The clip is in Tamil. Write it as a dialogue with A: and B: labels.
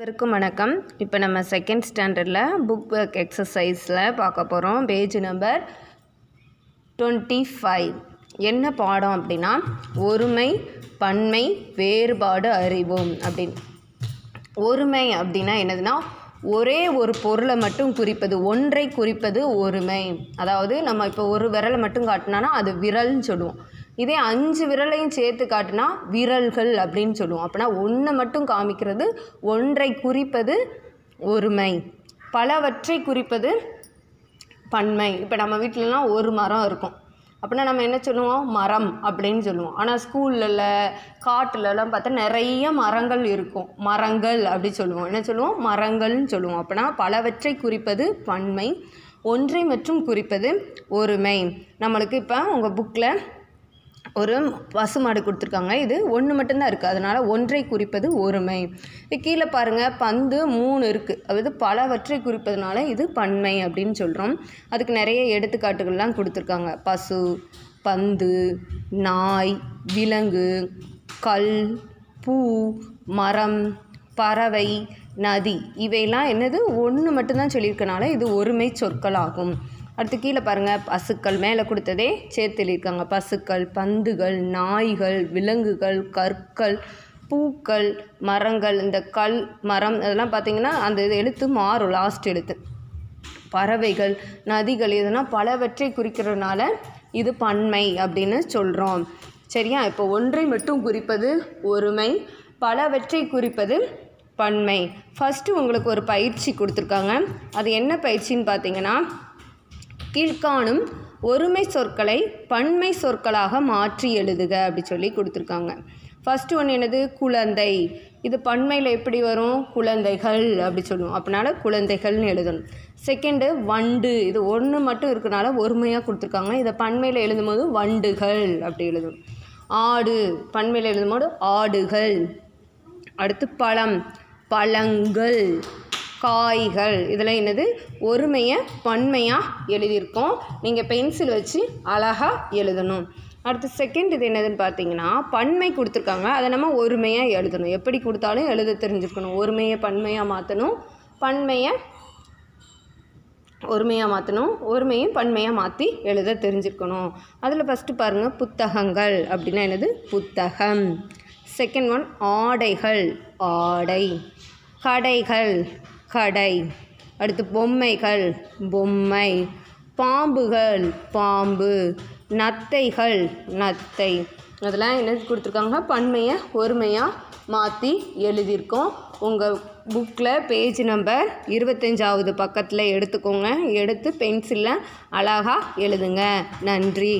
A: அனைவருக்கும் வணக்கம் இப்போ நம்ம செகண்ட் ஸ்டாண்டர்டில் புக் ஒர்க் எக்ஸசைஸில் பார்க்க போகிறோம் பேஜ் நம்பர் டுவெண்ட்டி ஃபைவ் என்ன பாடம் அப்படின்னா ஒருமை பன்மை வேறுபாடு அறிவோம் அப்படின்னு ஒருமை அப்படின்னா என்னதுன்னா ஒரே ஒரு பொருளை மட்டும் குறிப்பது ஒன்றை குறிப்பது ஒருமை அதாவது நம்ம இப்போ ஒரு விரலை மட்டும் காட்டினோன்னா அது விரல்னு சொல்லுவோம் இதே அஞ்சு விரலையும் சேர்த்து காட்டினா விரல்கள் அப்படின்னு சொல்லுவோம் அப்படின்னா ஒன்றை மட்டும் காமிக்கிறது ஒன்றை குறிப்பது ஒருமை பலவற்றை குறிப்பது பன்மை இப்போ நம்ம வீட்டிலலாம் ஒரு மரம் இருக்கும் அப்படின்னா நம்ம என்ன சொல்லுவோம் மரம் அப்படின்னு சொல்லுவோம் ஆனால் ஸ்கூல்லில் காட்டுலலாம் பார்த்தா நிறைய மரங்கள் இருக்கும் மரங்கள் அப்படி சொல்லுவோம் என்ன சொல்லுவோம் மரங்கள்னு சொல்லுவோம் அப்படின்னா பலவற்றை குறிப்பது பன்மை ஒன்றை மற்றும் குறிப்பது ஒருமை நம்மளுக்கு இப்போ உங்கள் புக்கில் ஒரு பசு மாடு கொடுத்துருக்காங்க இது ஒன்று மட்டும்தான் இருக்குது அதனால் ஒன்றை குறிப்பது ஒருமை கீழே பாருங்கள் பந்து மூணு இருக்குது அதாவது பலவற்றை குறிப்பதுனால இது பன்மை அப்படின்னு சொல்கிறோம் அதுக்கு நிறைய எடுத்துக்காட்டுகள்லாம் கொடுத்துருக்காங்க பசு பந்து நாய் விலங்கு கல் பூ மரம் பறவை நதி இவையெல்லாம் என்னது ஒன்று மட்டும்தான் சொல்லியிருக்கனால இது ஒருமை சொற்களாகும் அடுத்து கீழே பாருங்கள் பசுக்கள் மேலே கொடுத்ததே சேர்த்துலிருக்காங்க பசுக்கள் பந்துகள் நாய்கள் விலங்குகள் கற்கள் பூக்கள் மரங்கள் இந்த கல் மரம் இதெல்லாம் பார்த்திங்கன்னா அந்த இது எழுத்து மாறும் லாஸ்ட் எழுத்து பறவைகள் நதிகள் இதெல்லாம் பலவற்றை குறிக்கிறதுனால இது பன்மை அப்படின்னு சொல்கிறோம் சரியா இப்போ ஒன்றை மட்டும் குறிப்பது ஒருமை பலவற்றை குறிப்பது பன்மை ஃபஸ்ட்டு உங்களுக்கு ஒரு பயிற்சி கொடுத்துருக்காங்க அது என்ன பயிற்சின்னு பார்த்தீங்கன்னா கீழ்காணும் ஒருமை சொற்களை பன்மை சொற்களாக மாற்றி எழுதுக அப்படி சொல்லி கொடுத்துருக்காங்க ஃபஸ்ட்டு ஒன்று என்னது குழந்தை இது பண்மையில் எப்படி வரும் குழந்தைகள் அப்படி சொல்லுவோம் அப்படினால குழந்தைகள்னு எழுதணும் செகண்டு வண்டு இது ஒன்று மட்டும் இருக்கிறனால ஒருமையாக கொடுத்துருக்காங்க இதை பண்மையில் எழுதும்போது வண்டுகள் அப்படி எழுதும் ஆடு பண்மையில் எழுதும்போது ஆடுகள் அடுத்து பழம் பழங்கள் காய்கள் இதெல்லாம் என்னது ஒருமையை பன்மையாக எழுதியிருக்கோம் நீங்கள் பென்சில் வச்சு அழகாக எழுதணும் அடுத்து செகண்ட் இது என்னதுன்னு பார்த்தீங்கன்னா பன்மை கொடுத்துருக்காங்க அதை நம்ம ஒருமையாக எழுதணும் எப்படி கொடுத்தாலும் எழுத தெரிஞ்சுருக்கணும் ஒருமையை பன்மையாக மாற்றணும் பன்மையை ஒருமையாக மாற்றணும் ஒருமையும் பன்மையாக மாற்றி எழுத தெரிஞ்சுருக்கணும் அதில் ஃபஸ்ட்டு பாருங்கள் புத்தகங்கள் அப்படின்னா என்னது புத்தகம் செகண்ட் ஒன் ஆடைகள் ஆடை கடைகள் கடை அடுத்து பொம்மைகள் பொம்மை பாம்புகள் பாம்பு நத்தைகள் நத்தை அதெல்லாம் என்ன கொடுத்துருக்காங்க பன்மையை ஒருமையாக மாற்றி எழுதியிருக்கோம் உங்கள் புக்கில் பேஜ் நம்பர் இருபத்தஞ்சாவது பக்கத்தில் எடுத்துக்கோங்க எடுத்து பென்சிலில் அழகாக எழுதுங்க நன்றி